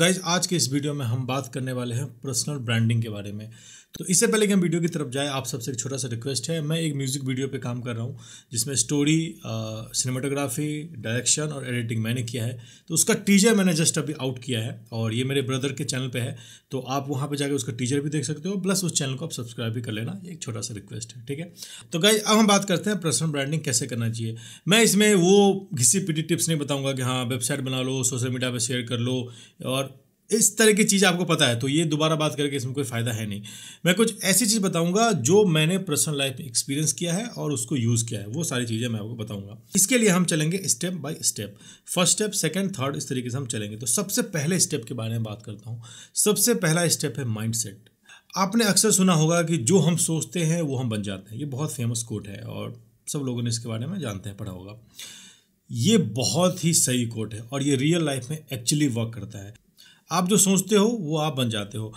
guys आज के इस वीडियो में हम बात करने वाले हैं पर्सनल ब्रांडिंग के बारे में तो इससे पहले कि हम वीडियो की तरफ जाए आप सबसे एक छोटा सा रिक्वेस्ट है मैं एक म्यूज़िक वीडियो पे काम कर रहा हूँ जिसमें स्टोरी सिनेमाटोग्राफी डायरेक्शन और एडिटिंग मैंने किया है तो उसका टीजर मैंने जस्ट अभी आउट किया है और ये मेरे ब्रदर के चैनल पर है तो आप वहाँ पर जाकर उसका टीजर भी देख सकते हो प्लस उस चैनल को आप सब्सक्राइब भी कर लेना एक छोटा सा रिक्वेस्ट है ठीक है तो गाइज अब हम बात करते हैं पर्सनल ब्रांडिंग कैसे करना चाहिए मैं इसमें वो घिसी पिटी टिप्स नहीं बताऊँगा कि हाँ वेबसाइट बना लो सोशल मीडिया पर शेयर कर लो और इस तरह की चीज़ आपको पता है तो ये दोबारा बात करके इसमें कोई फ़ायदा है नहीं मैं कुछ ऐसी चीज़ बताऊंगा जो मैंने पर्सनल लाइफ में एक्सपीरियंस किया है और उसको यूज़ किया है वो सारी चीज़ें मैं आपको बताऊंगा इसके लिए हम चलेंगे step by step first step second third इस तरीके से हम चलेंगे तो सबसे पहले स्टेप के बारे में बात करता हूँ सबसे पहला स्टेप है माइंड आपने अक्सर सुना होगा कि जो हम सोचते हैं वो हम बन जाते हैं ये बहुत फेमस कोट है और सब लोगों ने इसके बारे में जानते हैं पढ़ा होगा ये बहुत ही सही कोट है और ये रियल लाइफ में एक्चुअली वर्क करता है आप जो सोचते हो वो आप बन जाते हो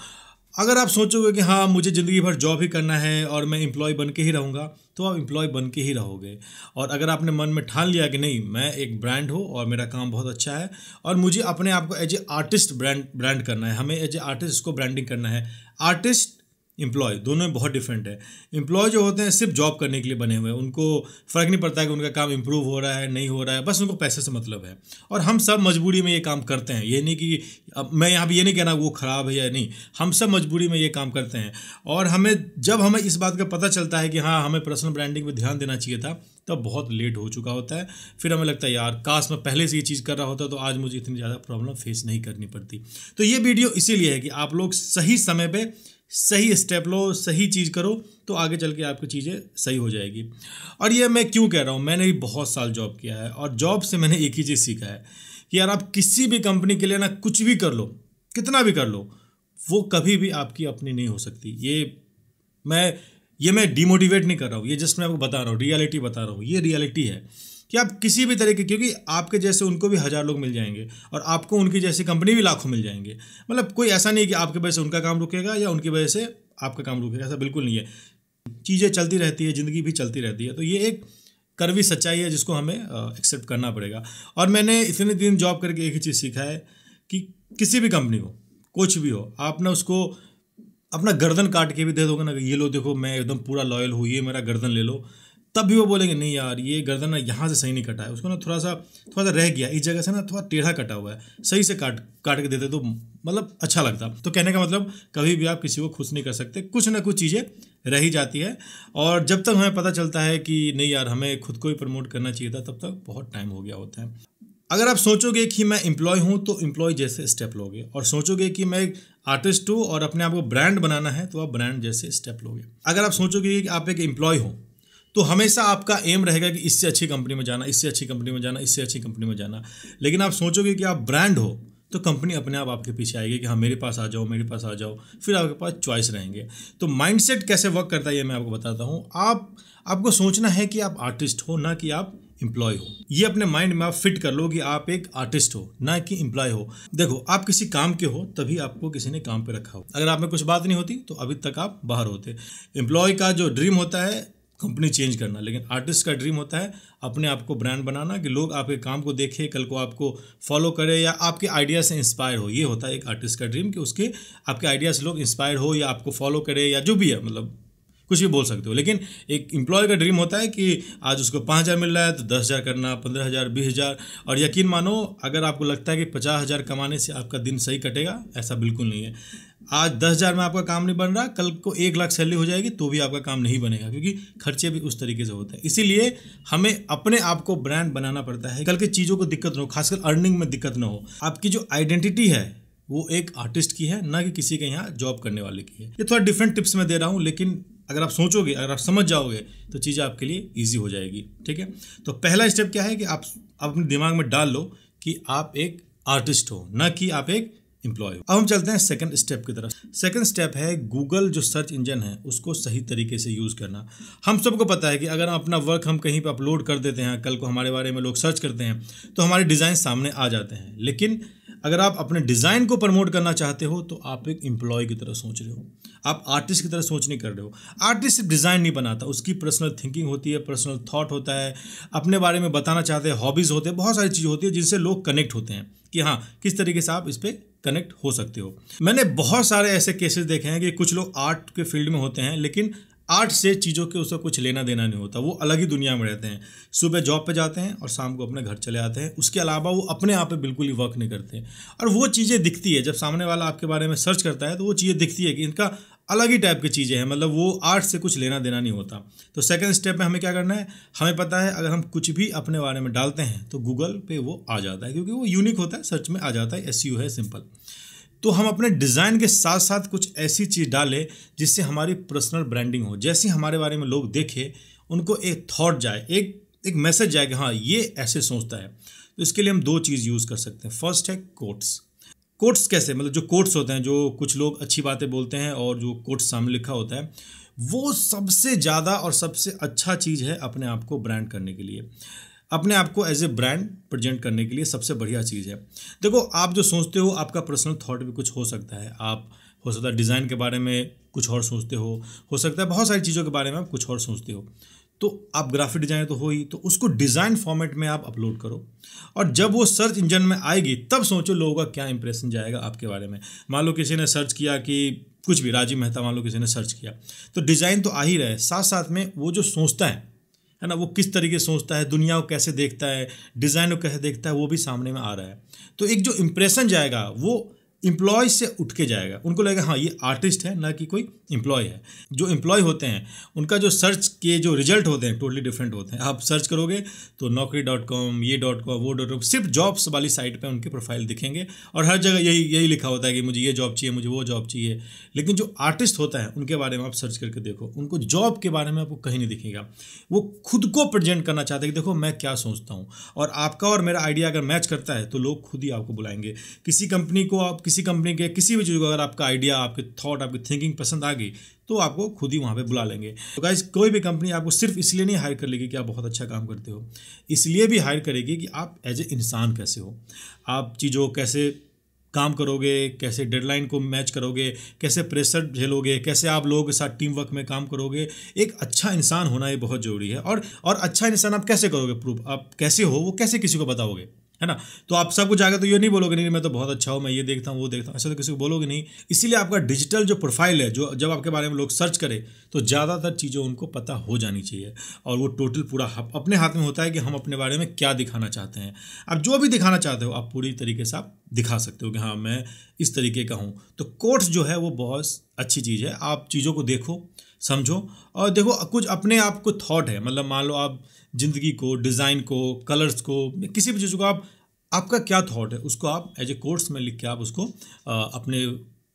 अगर आप सोचोगे कि हाँ मुझे ज़िंदगी भर जॉब ही करना है और मैं इम्प्लॉय बन के ही रहूँगा तो आप इम्प्लॉय बन के ही रहोगे और अगर आपने मन में ठान लिया कि नहीं मैं एक ब्रांड हूँ और मेरा काम बहुत अच्छा है और मुझे अपने आप को as a artist brand brand करना है हमें एज ए आर्टिस्ट को ब्रांडिंग करना है आर्टिस्ट एम्प्लॉय दोनों में बहुत डिफरेंट है एम्प्लॉय जो होते हैं सिर्फ जॉब करने के लिए बने हुए हैं उनको फ़र्क नहीं पड़ता कि उनका काम इम्प्रूव हो रहा है नहीं हो रहा है बस उनको पैसे से मतलब है और हम सब मजबूरी में ये काम करते हैं ये नहीं कि अब मैं यहाँ पर ये नहीं कहना वो ख़राब है या नहीं हम सब मजबूरी में ये काम करते हैं और हमें जब हमें इस बात का पता चलता है कि हाँ हमें पर्सनल ब्रांडिंग पर ध्यान देना चाहिए था तब बहुत लेट हो चुका होता है फिर हमें लगता है यार काश मैं पहले से ये चीज़ कर रहा होता तो आज मुझे इतनी ज़्यादा प्रॉब्लम फेस नहीं करनी पड़ती तो ये वीडियो इसीलिए है कि आप लोग सही समय पर सही स्टेप लो सही चीज़ करो तो आगे चल के आपकी चीज़ें सही हो जाएगी और ये मैं क्यों कह रहा हूँ मैंने भी बहुत साल जॉब किया है और जॉब से मैंने एक ही चीज़ सीखा है कि यार आप किसी भी कंपनी के लिए ना कुछ भी कर लो कितना भी कर लो वो कभी भी आपकी अपनी नहीं हो सकती ये मैं ये मैं डिमोटिवेट नहीं कर रहा हूँ ये जस्ट मैं आपको बता रहा हूँ रियलिटी बता रहा हूँ ये रियलिटी है कि आप किसी भी तरह क्योंकि आपके जैसे उनको भी हज़ार लोग मिल जाएंगे और आपको उनकी जैसी कंपनी भी लाखों मिल जाएंगे मतलब कोई ऐसा नहीं कि आपकी वजह से उनका काम रुकेगा या उनकी वजह से आपका काम रुकेगा ऐसा बिल्कुल नहीं है चीज़ें चलती रहती है ज़िंदगी भी चलती रहती है तो ये एक करवी सच्चाई है जिसको हमें एक्सेप्ट करना पड़ेगा और मैंने इतने दिन जॉब करके एक ही चीज़ सीखा है कि किसी भी कंपनी हो कुछ भी हो आप ना उसको अपना गर्दन काट के भी दे दोगे ना ये लो देखो मैं एकदम पूरा लॉयल हूँ ये मेरा गर्दन ले लो तब भी वो बोलेंगे नहीं यार ये गर्दन ना यहाँ से सही नहीं कटा है उसको ना थोड़ा सा थोड़ा सा रह गया इस जगह से ना थोड़ा टेढ़ा कटा हुआ है सही से काट काट के देते तो मतलब अच्छा लगता तो कहने का मतलब कभी भी आप किसी को खुश नहीं कर सकते कुछ ना कुछ चीज़ें रह ही जाती है और जब तक हमें पता चलता है कि नहीं यार हमें खुद को ही प्रमोट करना चाहिए था तब तक बहुत टाइम हो गया होता है अगर आप सोचोगे कि मैं एम्प्लॉय हूँ तो एम्प्लॉय जैसे स्टेप लोगे और सोचोगे कि मैं एक आर्टिस्ट हूँ और अपने आप को ब्रांड बनाना है तो आप ब्रांड जैसे स्टेप लोगे अगर आप सोचोगे कि आप एक एम्प्लॉय हो तो हमेशा आपका एम रहेगा कि इससे अच्छी कंपनी में जाना इससे अच्छी कंपनी में जाना इससे अच्छी कंपनी में जाना लेकिन आप सोचोगे कि आप ब्रांड हो तो कंपनी अपने आप आपके पीछे आएगी कि हाँ मेरे पास आ जाओ मेरे पास आ जाओ फिर आपके पास चॉइस रहेंगे तो माइंडसेट कैसे वर्क करता है ये मैं आपको बताता हूँ आप आपको सोचना है कि आप आर्टिस्ट हो ना कि आप एम्प्लॉय हो ये अपने माइंड में आप फिट कर लो कि आप एक आर्टिस्ट हो ना कि एम्प्लॉय हो देखो आप किसी काम के हो तभी आपको किसी ने काम पे रखा हो अगर आप में कुछ बात नहीं होती तो अभी तक आप बाहर होते एम्प्लॉय का जो ड्रीम होता है कंपनी चेंज करना लेकिन आर्टिस्ट का ड्रीम होता है अपने आप को ब्रांड बनाना कि लोग आपके काम को देखें कल को आपको फॉलो करें या आपके आइडिया से इंस्पायर हो ये होता है एक आर्टिस्ट का ड्रीम कि उसके आपके आइडिया से लोग इंस्पायर हो या आपको फॉलो करें या जो भी है मतलब कुछ भी बोल सकते हो लेकिन एक एम्प्लॉय का ड्रीम होता है कि आज उसको पाँच हज़ार मिल रहा है तो दस हज़ार करना पंद्रह हज़ार बीस हज़ार और यकीन मानो अगर आपको लगता है कि पचास हज़ार कमाने से आपका दिन सही कटेगा ऐसा बिल्कुल नहीं है आज दस हज़ार में आपका काम नहीं बन रहा कल को एक लाख सैलरी हो जाएगी तो भी आपका काम नहीं बनेगा क्योंकि खर्चे भी उस तरीके से होते हैं इसीलिए हमें अपने आप को ब्रांड बनाना पड़ता है कल की चीज़ों को दिक्कत ना हो खासकर अर्निंग में दिक्कत ना हो आपकी जो आइडेंटिटी है वो एक आर्टिस्ट की है ना कि किसी के यहाँ जॉब करने वाले की है ये थोड़ा डिफरेंट टिप्स मैं दे रहा हूँ लेकिन अगर आप सोचोगे अगर आप समझ जाओगे तो चीज़ें आपके लिए ईजी हो जाएगी ठीक है तो पहला स्टेप क्या है कि आप आप अपने दिमाग में डाल लो कि आप एक आर्टिस्ट हो ना कि आप एक एम्प्लॉय हो अब हम चलते हैं सेकंड स्टेप की तरफ सेकंड स्टेप है गूगल जो सर्च इंजन है उसको सही तरीके से यूज़ करना हम सबको पता है कि अगर हम अपना वर्क हम कहीं पर अपलोड कर देते हैं कल को हमारे बारे में लोग सर्च करते हैं तो हमारे डिज़ाइन सामने आ जाते हैं लेकिन अगर आप अपने डिज़ाइन को प्रमोट करना चाहते हो तो आप एक एम्प्लॉय की तरह सोच रहे हो आप आर्टिस्ट की तरह सोच नहीं कर रहे हो आर्टिस्ट सिर्फ डिज़ाइन नहीं बनाता उसकी पर्सनल थिंकिंग होती है पर्सनल थॉट होता है अपने बारे में बताना चाहते हैं हॉबीज़ होते हैं बहुत सारी चीज़ होती है जिनसे लोग कनेक्ट होते हैं कि हाँ किस तरीके से आप इस पर कनेक्ट हो सकते हो मैंने बहुत सारे ऐसे केसेस देखे हैं कि कुछ लोग आर्ट के फील्ड में होते हैं लेकिन आर्ट से चीज़ों के उसका कुछ लेना देना नहीं होता वो अलग ही दुनिया में रहते हैं सुबह जॉब पे जाते हैं और शाम को अपने घर चले आते हैं उसके अलावा वो अपने आप पे बिल्कुल ही वर्क नहीं करते और वो चीज़ें दिखती है जब सामने वाला आपके बारे में सर्च करता है तो वो चीज़ें दिखती है कि इनका अलग ही टाइप की चीज़ें हैं मतलब वो आर्ट से कुछ लेना देना नहीं होता तो सेकंड स्टेप में हमें क्या करना है हमें पता है अगर हम कुछ भी अपने बारे में डालते हैं तो गूगल पे वो आ जाता है क्योंकि वो यूनिक होता है सर्च में आ जाता है एस है सिंपल तो हम अपने डिज़ाइन के साथ साथ कुछ ऐसी चीज़ डालें जिससे हमारी पर्सनल ब्रांडिंग हो जैसे हमारे बारे में लोग देखें उनको एक थाट जाए एक एक मैसेज जाए कि हाँ ये ऐसे सोचता है तो इसके लिए हम दो चीज़ यूज़ कर सकते हैं फर्स्ट है कोट्स कोट्स कैसे मतलब जो कोट्स होते हैं जो कुछ लोग अच्छी बातें बोलते हैं और जो कोट्स सामने लिखा होता है वो सबसे ज़्यादा और सबसे अच्छा चीज़ है अपने आप को ब्रांड करने के लिए अपने आप को एज ए ब्रांड प्रेजेंट करने के लिए सबसे बढ़िया चीज़ है देखो आप जो सोचते हो आपका पर्सनल थॉट भी कुछ हो सकता है आप हो सकता है डिज़ाइन के बारे में कुछ और सोचते हो हो सकता है बहुत सारी चीज़ों के बारे में आप कुछ और सोचते हो तो आप ग्राफिक डिज़ाइनर तो हो ही तो उसको डिज़ाइन फॉर्मेट में आप अपलोड करो और जब वो सर्च इंजन में आएगी तब सोचो लोगों का क्या इंप्रेशन जाएगा आपके बारे में मान लो किसी ने सर्च किया कि कुछ भी राजीव मेहता मान लो किसी ने सर्च किया तो डिज़ाइन तो आ ही रहा है साथ साथ में वो जो सोचता है है ना वो किस तरीके से सोचता है दुनिया को कैसे देखता है डिज़ाइन को कैसे देखता है वो भी सामने में आ रहा है तो एक जो इम्प्रेशन जाएगा वो इम्प्लॉय से उठ के जाएगा उनको लगेगा हाँ ये आर्टिस्ट है ना कि कोई एम्प्लॉय है जो एम्प्लॉय होते हैं उनका जो सर्च के जो रिजल्ट होते हैं टोटली डिफरेंट होते हैं आप सर्च करोगे तो नौकरी डॉट कॉम ये डॉट कॉम वो डॉट कॉम सिर्फ जॉब्स वाली साइट पर उनके प्रोफाइल दिखेंगे और हर जगह यही यही लिखा होता है कि मुझे ये जॉब चाहिए मुझे वो जॉब चाहिए लेकिन जो आर्टिस्ट होता है उनके बारे में आप सर्च करके देखो उनको जॉब के बारे में आपको कहीं नहीं दिखेगा वो खुद को प्रजेंट करना चाहते हैं कि देखो मैं क्या सोचता हूँ और आपका और मेरा आइडिया अगर मैच करता है तो लोग खुद ही आपको बुलाएंगे किसी कंपनी को आप किसी किसी कंपनी के किसी भी चीज़ को अगर आपका आइडिया आपके थॉट आपकी थिंकिंग पसंद आ गई तो आपको खुद ही वहाँ पे बुला लेंगे तो गाइज कोई भी कंपनी आपको सिर्फ इसलिए नहीं हायर कर लेगी कि आप बहुत अच्छा काम करते हो इसलिए भी हायर करेगी कि आप एज ए इंसान कैसे हो आप चीज़ों कैसे काम करोगे कैसे डेडलाइन को मैच करोगे कैसे प्रेशर झेलोगे कैसे आप लोगों के साथ टीम वर्क में काम करोगे एक अच्छा इंसान होना ये बहुत ज़रूरी है और और अच्छा इंसान आप कैसे करोगे प्रूफ आप कैसे हो वो कैसे किसी को बताओगे है ना तो आप सब कुछ आगे तो ये नहीं बोलोगे नहीं मैं तो बहुत अच्छा हूँ मैं ये देखता हूँ वो देखता हूँ ऐसा तो किसी को बोलोगे नहीं इसीलिए आपका डिजिटल जो प्रोफाइल है जो जब आपके बारे में लोग सर्च करें तो ज़्यादातर चीज़ें उनको पता हो जानी चाहिए और वो टोटल पूरा अपने हाथ में होता है कि हम अपने बारे में क्या दिखाना चाहते हैं आप जो भी दिखाना चाहते हो आप पूरी तरीके से आप दिखा सकते हो कि हाँ मैं इस तरीके का हूँ तो कोर्ट्स जो है वो बहुत अच्छी चीज़ है आप चीज़ों को देखो समझो और देखो कुछ अपने आप को थॉट है मतलब मान लो आप ज़िंदगी को डिज़ाइन को कलर्स को किसी भी चीज़ को आप आपका क्या थॉट है उसको आप एज ए कोर्स में लिख के आप उसको आ, अपने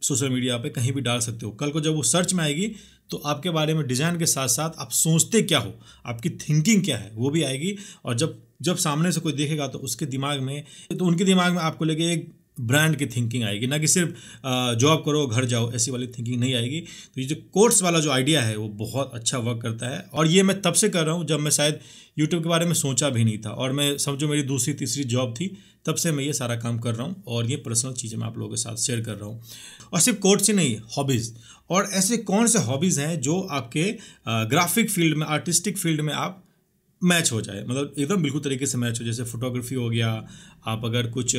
सोशल मीडिया पे कहीं भी डाल सकते हो कल को जब वो सर्च में आएगी तो आपके बारे में डिज़ाइन के साथ साथ आप सोचते क्या हो आपकी थिंकिंग क्या है वो भी आएगी और जब जब सामने से कोई देखेगा तो उसके दिमाग में तो उनके दिमाग में आपको लेके एक ब्रांड की थिंकिंग आएगी ना कि सिर्फ जॉब करो घर जाओ ऐसी वाली थिंकिंग नहीं आएगी तो ये जो कोर्स वाला जो आइडिया है वो बहुत अच्छा वर्क करता है और ये मैं तब से कर रहा हूँ जब मैं शायद यूट्यूब के बारे में सोचा भी नहीं था और मैं समझो मेरी दूसरी तीसरी जॉब थी तब से मैं ये सारा काम कर रहा हूँ और ये पर्सनल चीज़ें मैं आप लोगों के साथ शेयर कर रहा हूँ और सिर्फ कोर्स ही नहीं हॉबीज़ और ऐसे कौन से हॉबीज़ हैं जो आपके ग्राफिक फील्ड में आर्टिस्टिक फील्ड में आप मैच हो जाए मतलब एकदम बिल्कुल तरीके से मैच हो जैसे फोटोग्राफी हो गया आप अगर कुछ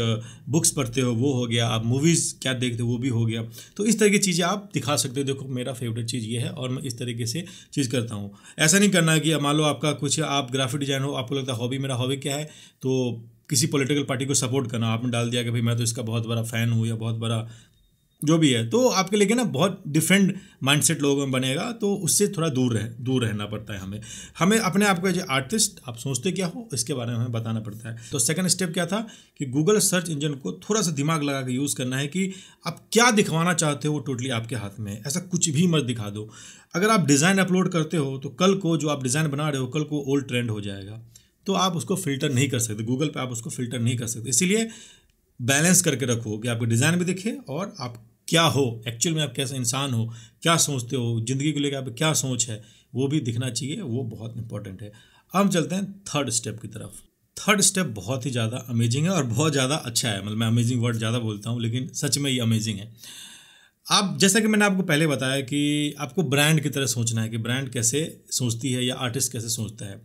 बुक्स पढ़ते हो वो हो गया आप मूवीज़ क्या देखते हो वो भी हो गया तो इस तरह की चीज़ें आप दिखा सकते हो देखो मेरा फेवरेट चीज़ ये है और मैं इस तरीके से चीज़ करता हूँ ऐसा नहीं करना कि मान लो आपका कुछ आप ग्राफिक डिज़ाइन हो आपको लगता है हॉबी मेरा हॉबी क्या है तो किसी पॉलिटिकल पार्टी को सपोर्ट करना आपने डाल दिया कि भाई मैं तो इसका बहुत बड़ा फ़ैन हूँ या बहुत बड़ा जो भी है तो आपके लिए ना बहुत डिफरेंट माइंडसेट लोगों में बनेगा तो उससे थोड़ा दूर रह दूर रहना पड़ता है हमें हमें अपने आप को जो आर्टिस्ट आप सोचते क्या हो इसके बारे में हमें बताना पड़ता है तो सेकंड स्टेप क्या था कि गूगल सर्च इंजन को थोड़ा सा दिमाग लगा के यूज़ करना है कि आप क्या दिखवाना चाहते हो वो टोटली आपके हाथ में है ऐसा कुछ भी मत दिखा दो अगर आप डिज़ाइन अपलोड करते हो तो कल को जो आप डिज़ाइन बना रहे हो कल को ओल्ड ट्रेंड हो जाएगा तो आप उसको फिल्टर नहीं कर सकते गूगल पर आप उसको फिल्टर नहीं कर सकते इसीलिए बैलेंस करके रखो कि आपको डिज़ाइन भी दिखे और आप क्या हो एक्चुअल में आप कैसे इंसान हो क्या सोचते हो ज़िंदगी को लेकर आप क्या सोच है वो भी दिखना चाहिए वो बहुत इंपॉर्टेंट है हम चलते हैं थर्ड स्टेप की तरफ थर्ड स्टेप बहुत ही ज़्यादा अमेजिंग है और बहुत ज़्यादा अच्छा है मतलब मैं अमेजिंग वर्ड ज़्यादा बोलता हूँ लेकिन सच में ये अमेजिंग है आप जैसा कि मैंने आपको पहले बताया कि आपको ब्रांड की तरह सोचना है कि ब्रांड कैसे सोचती है या आर्टिस्ट कैसे सोचता है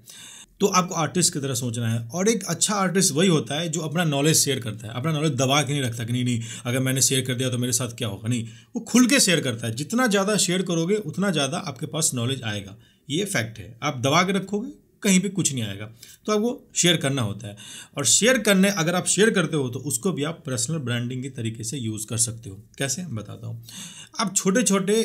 तो आपको आर्टिस्ट की तरह सोचना है और एक अच्छा आर्टिस्ट वही होता है जो अपना नॉलेज शेयर करता है अपना नॉलेज दबा के नहीं रखता कि नहीं नहीं अगर मैंने शेयर कर दिया तो मेरे साथ क्या होगा नहीं वो खुल के शेयर करता है जितना ज़्यादा शेयर करोगे उतना ज़्यादा आपके पास नॉलेज आएगा ये फैक्ट है आप दबा के रखोगे कहीं पे कुछ नहीं आएगा तो आपको शेयर करना होता है और शेयर करने अगर आप शेयर करते हो तो उसको भी आप पर्सनल ब्रांडिंग के तरीके से यूज़ कर सकते हो कैसे बताता हूँ आप छोटे छोटे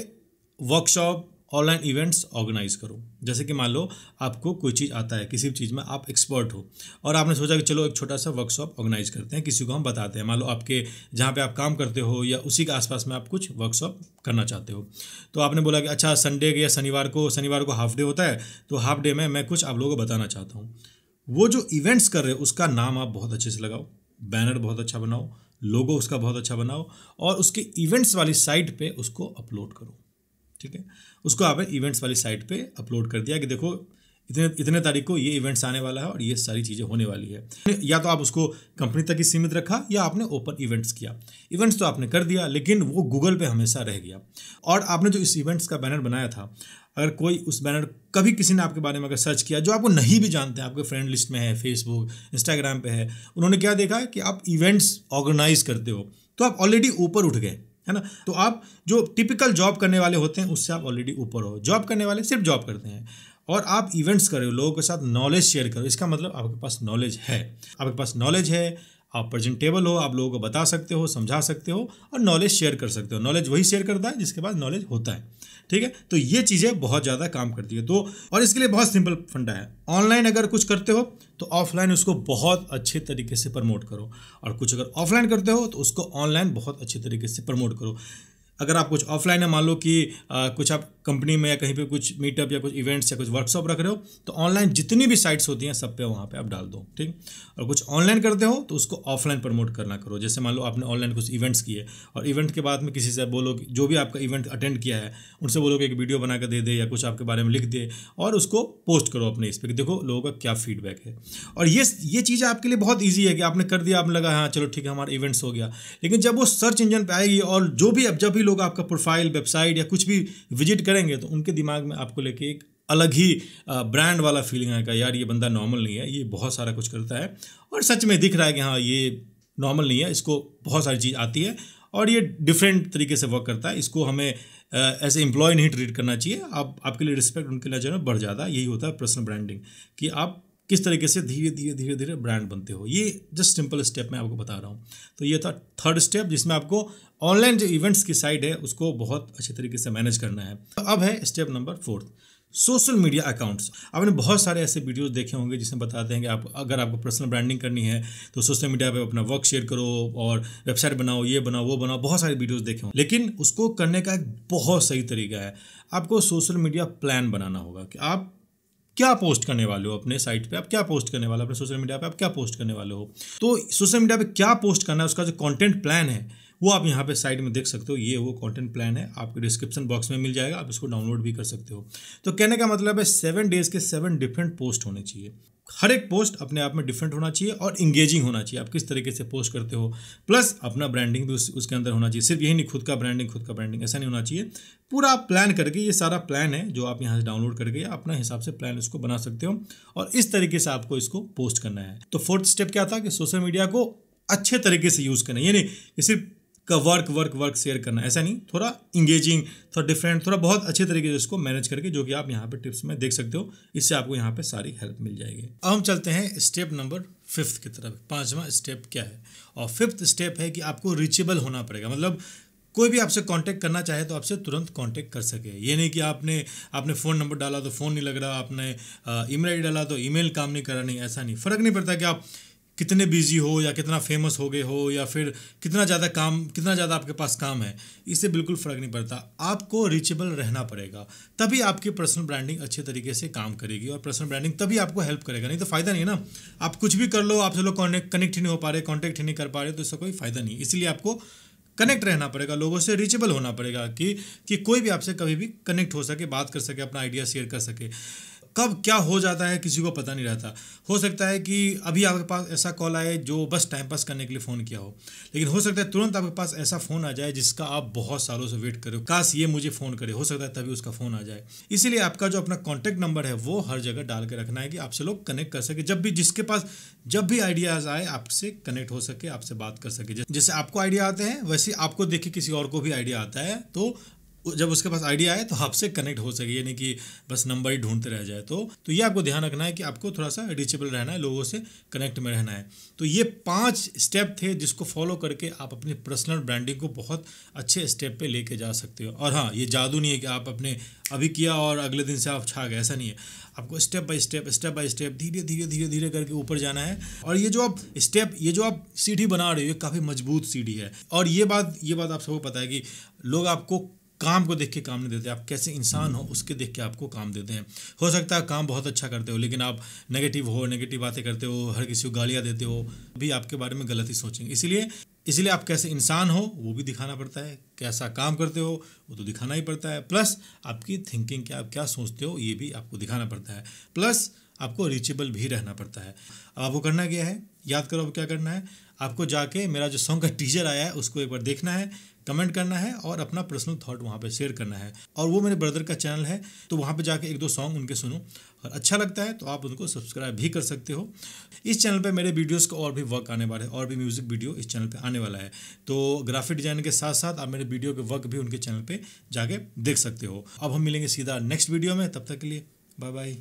वर्कशॉप ऑनलाइन इवेंट्स ऑर्गेनाइज करो जैसे कि मान लो आपको कोई चीज़ आता है किसी भी चीज़ में आप एक्सपर्ट हो और आपने सोचा कि चलो एक छोटा सा वर्कशॉप ऑर्गेनाइज करते हैं किसी को हम बताते हैं मान लो आपके जहाँ पे आप काम करते हो या उसी के आसपास में आप कुछ वर्कशॉप करना चाहते हो तो आपने बोला कि अच्छा संडे या शनिवार को शनिवार को हाफ डे होता है तो हाफ डे में मैं कुछ आप लोगों को बताना चाहता हूँ वो जो इवेंट्स कर रहे हो उसका नाम आप बहुत अच्छे से लगाओ बैनर बहुत अच्छा बनाओ लोगो उसका बहुत अच्छा बनाओ और उसके इवेंट्स वाली साइट पे उसको अपलोड करो ठीक है उसको आपने इवेंट्स वाली साइट पे अपलोड कर दिया कि देखो इतने इतने तारीख को ये इवेंट्स आने वाला है और ये सारी चीज़ें होने वाली है या तो आप उसको कंपनी तक ही सीमित रखा या आपने ओपन इवेंट्स किया इवेंट्स तो आपने कर दिया लेकिन वो गूगल पे हमेशा रह गया और आपने जो इस इवेंट्स का बैनर बनाया था अगर कोई उस बैनर कभी किसी ने आपके बारे में अगर सर्च किया जो आपको नहीं भी जानते हैं आपके फ्रेंड लिस्ट में है फेसबुक इंस्टाग्राम पे है उन्होंने क्या देखा कि आप इवेंट्स ऑर्गेनाइज करते हो तो आप ऑलरेडी ऊपर उठ गए है ना तो आप जो टिपिकल जॉब करने वाले होते हैं उससे आप ऑलरेडी ऊपर हो जॉब करने वाले सिर्फ जॉब करते हैं और आप इवेंट्स करो लोगों के साथ नॉलेज शेयर करो इसका मतलब आपके पास नॉलेज है आपके पास नॉलेज है आप प्रेजेंटेबल हो आप लोगों को बता सकते हो समझा सकते हो और नॉलेज शेयर कर सकते हो नॉलेज वही शेयर करता है जिसके पास नॉलेज होता है ठीक है तो ये चीज़ें बहुत ज़्यादा काम करती है तो और इसके लिए बहुत सिंपल फंडा है ऑनलाइन अगर कुछ करते हो तो ऑफलाइन उसको बहुत अच्छे तरीके से प्रमोट करो और कुछ अगर ऑफलाइन करते हो तो उसको ऑनलाइन बहुत अच्छे तरीके से प्रमोट करो अगर आप कुछ ऑफलाइन है मान लो कि आ, कुछ आप कंपनी में या कहीं पे कुछ मीटअप या कुछ इवेंट्स या कुछ वर्कशॉप रख रहे हो तो ऑनलाइन जितनी भी साइट्स होती हैं सब पे वहाँ पे आप डाल दो ठीक और कुछ ऑनलाइन करते हो तो उसको ऑफलाइन प्रमोट करना करो जैसे मान लो आपने ऑनलाइन कुछ इवेंट्स किए और इवेंट के बाद में किसी से बोलो कि जो भी आपका इवेंट अटेंड किया है उनसे बोलो कि एक वीडियो बना दे दे या कुछ आपके बारे में लिख दे और उसको पोस्ट करो अपने इस पर देखो लोगों का क्या फीडबैक है और ये ये चीज़ आपके लिए बहुत ईजी है कि आपने कर दिया आपने लगा हाँ चलो ठीक है हमारा इवेंट्स हो गया लेकिन जब वो सर्च इंजन पर आएगी और जो भी जब भी लोग आपका प्रोफाइल वेबसाइट या कुछ भी विजिट करेंगे तो उनके दिमाग में आपको लेके एक अलग ही ब्रांड वाला फीलिंग आएगा यार ये बंदा नॉर्मल नहीं है ये बहुत सारा कुछ करता है और सच में दिख रहा है कि हाँ ये नॉर्मल नहीं है इसको बहुत सारी चीज़ आती है और ये डिफरेंट तरीके से वर्क करता है इसको हमें एज ए एम्प्लॉय नहीं ट्रीट करना चाहिए आप आपके लिए रिस्पेक्ट उनके लिए जो है बढ़ जाता है यही होता है पर्सनल ब्रांडिंग कि आप किस तरीके से धीरे धीरे धीरे धीरे ब्रांड बनते हो ये जस्ट सिंपल स्टेप मैं आपको बता रहा हूँ तो ये था थर्ड स्टेप जिसमें आपको ऑनलाइन जो इवेंट्स की साइड है उसको बहुत अच्छे तरीके से मैनेज करना है तो अब है step number fourth social media accounts आपने बहुत सारे ऐसे वीडियोस देखे होंगे जिसमें बताते हैं कि आप अगर आपको पर्सनल ब्रांडिंग करनी है तो सोशल मीडिया पे अपना वर्क शेयर करो और वेबसाइट बनाओ ये बनाओ वो बनाओ बहुत सारे वीडियोस देखे होंगे लेकिन उसको करने का एक बहुत सही तरीका है आपको सोशल मीडिया प्लान बनाना होगा कि आप क्या पोस्ट करने वाले हो अपने साइट पे आप क्या पोस्ट करने वाले हो अपने सोशल मीडिया पे आप क्या पोस्ट करने वाले हो तो सोशल मीडिया पे क्या पोस्ट करना है उसका जो कंटेंट प्लान है वो आप यहाँ पे साइड में देख सकते हो ये वो कंटेंट प्लान है आपके डिस्क्रिप्शन बॉक्स में मिल जाएगा आप इसको डाउनलोड भी कर सकते हो तो कहने का मतलब है सेवन डेज के सेवन डिफरेंट पोस्ट होने चाहिए हर एक पोस्ट अपने आप में डिफरेंट होना चाहिए और इंगेजिंग होना चाहिए आप किस तरीके से पोस्ट करते हो प्लस अपना ब्रांडिंग भी उस, उसके अंदर होना चाहिए सिर्फ यही नहीं खुद का ब्रांडिंग खुद का ब्रांडिंग ऐसा नहीं होना चाहिए पूरा आप प्लान करके ये सारा प्लान है जो आप यहाँ से डाउनलोड करके अपना हिसाब से प्लान इसको बना सकते हो और इस तरीके से आपको इसको पोस्ट करना है तो फोर्थ स्टेप क्या था कि सोशल मीडिया को अच्छे तरीके से यूज़ करना यानी कि सिर्फ का वर्क वर्क वर्क शेयर करना ऐसा नहीं थोड़ा इंगेजिंग थोड़ा डिफरेंट थोड़ा बहुत अच्छे तरीके से इसको मैनेज करके जो कि आप यहाँ पे टिप्स में देख सकते हो इससे आपको यहाँ पे सारी हेल्प मिल जाएगी अब हम चलते हैं स्टेप नंबर फिफ्थ की तरफ पांचवा स्टेप क्या है और फिफ्थ स्टेप है कि आपको रीचेबल होना पड़ेगा मतलब कोई भी आपसे कांटेक्ट करना चाहे तो आपसे तुरंत कांटेक्ट कर सके ये नहीं कि आपने आपने फ़ोन नंबर डाला तो फ़ोन नहीं लग रहा आपने ईमेल आई डाला तो ईमेल काम नहीं कर रहा नहीं ऐसा नहीं फ़र्क नहीं पड़ता कि आप कितने बिजी हो या कितना फेमस हो गए हो या फिर कितना ज़्यादा काम कितना ज़्यादा आपके पास काम है इससे बिल्कुल फ़र्क नहीं पड़ता आपको रीचेबल रहना पड़ेगा तभी आपकी पर्सनल ब्रांडिंग अच्छे तरीके से काम करेगी और पर्सनल ब्रांडिंग तभी आपको हेल्प करेगा नहीं तो फ़ायदा नहीं है ना आप कुछ भी कर लो आपसे लोग कनेक्ट ही नहीं हो पा रहे कॉन्टैक्ट ही नहीं कर पा रहे तो इसका कोई फ़ायदा नहीं इसलिए आपको कनेक्ट रहना पड़ेगा लोगों से रीचेबल होना पड़ेगा कि कि कोई भी आपसे कभी भी कनेक्ट हो सके बात कर सके अपना आइडिया शेयर कर सके कब क्या हो जाता है किसी को पता नहीं रहता हो सकता है कि अभी आपके पास ऐसा कॉल आए जो बस टाइम पास करने के लिए फ़ोन किया हो लेकिन हो सकता है तुरंत आपके पास ऐसा फ़ोन आ जाए जिसका आप बहुत सालों से वेट हो काश ये मुझे फ़ोन करे हो सकता है तभी उसका फ़ोन आ जाए इसीलिए आपका जो अपना कॉन्टैक्ट नंबर है वो हर जगह डाल के रखना है कि आपसे लोग कनेक्ट कर सके जब भी जिसके पास जब भी आइडियाज़ आए आपसे कनेक्ट हो सके आपसे बात कर सके जैसे आपको आइडिया आते हैं वैसे आपको देख के किसी और को भी आइडिया आता है तो जब उसके पास आइडिया आए तो आपसे कनेक्ट हो सके यानी कि बस नंबर ही ढूंढते रह जाए तो तो ये आपको ध्यान रखना है कि आपको थोड़ा सा रिचेबल रहना है लोगों से कनेक्ट में रहना है तो ये पाँच स्टेप थे जिसको फॉलो करके आप अपनी पर्सनल ब्रांडिंग को बहुत अच्छे स्टेप पे लेके जा सकते हो और हाँ ये जादू नहीं है कि आप अपने अभी किया और अगले दिन से आप छा गए ऐसा नहीं है आपको step by step step by step धीरे धीरे धीरे धीरे करके ऊपर जाना है और ये जो आप स्टेप ये जो आप सीढ़ी बना रहे हो ये काफ़ी मजबूत सीढ़ी है और ये बात ये बात आप सबको पता है कि लोग आपको काम को देख के काम नहीं देते आप कैसे इंसान हो उसके देख के आपको काम देते हैं हो सकता है काम बहुत अच्छा करते हो लेकिन आप नेगेटिव हो नेगेटिव बातें करते हो हर किसी को गालियाँ देते हो भी आपके बारे में गलत ही सोचेंगे इसलिए इसलिए आप कैसे इंसान हो वो भी दिखाना पड़ता है कैसा काम करते हो वो तो दिखाना ही पड़ता है प्लस आपकी थिंकिंग क्या आप क्या सोचते हो ये भी आपको दिखाना पड़ता है प्लस आपको रीचेबल भी रहना पड़ता है अब आपको करना क्या है याद करो अब क्या करना है आपको जाके मेरा जो सॉन्ग का टीजर आया है उसको एक बार देखना है कमेंट करना है और अपना पर्सनल थॉट वहाँ पे शेयर करना है और वो मेरे ब्रदर का चैनल है तो वहाँ पे जाके एक दो सॉन्ग उनके सुनो और अच्छा लगता है तो आप उनको सब्सक्राइब भी कर सकते हो इस चैनल पे मेरे वीडियोस का और भी वर्क आने वाला है और भी म्यूज़िक वीडियो इस चैनल पे आने वाला है तो ग्राफिक डिज़ाइन के साथ साथ आप मेरे वीडियो के वर्क भी उनके चैनल पर जाके देख सकते हो अब हम मिलेंगे सीधा नेक्स्ट वीडियो में तब तक के लिए बाय बाय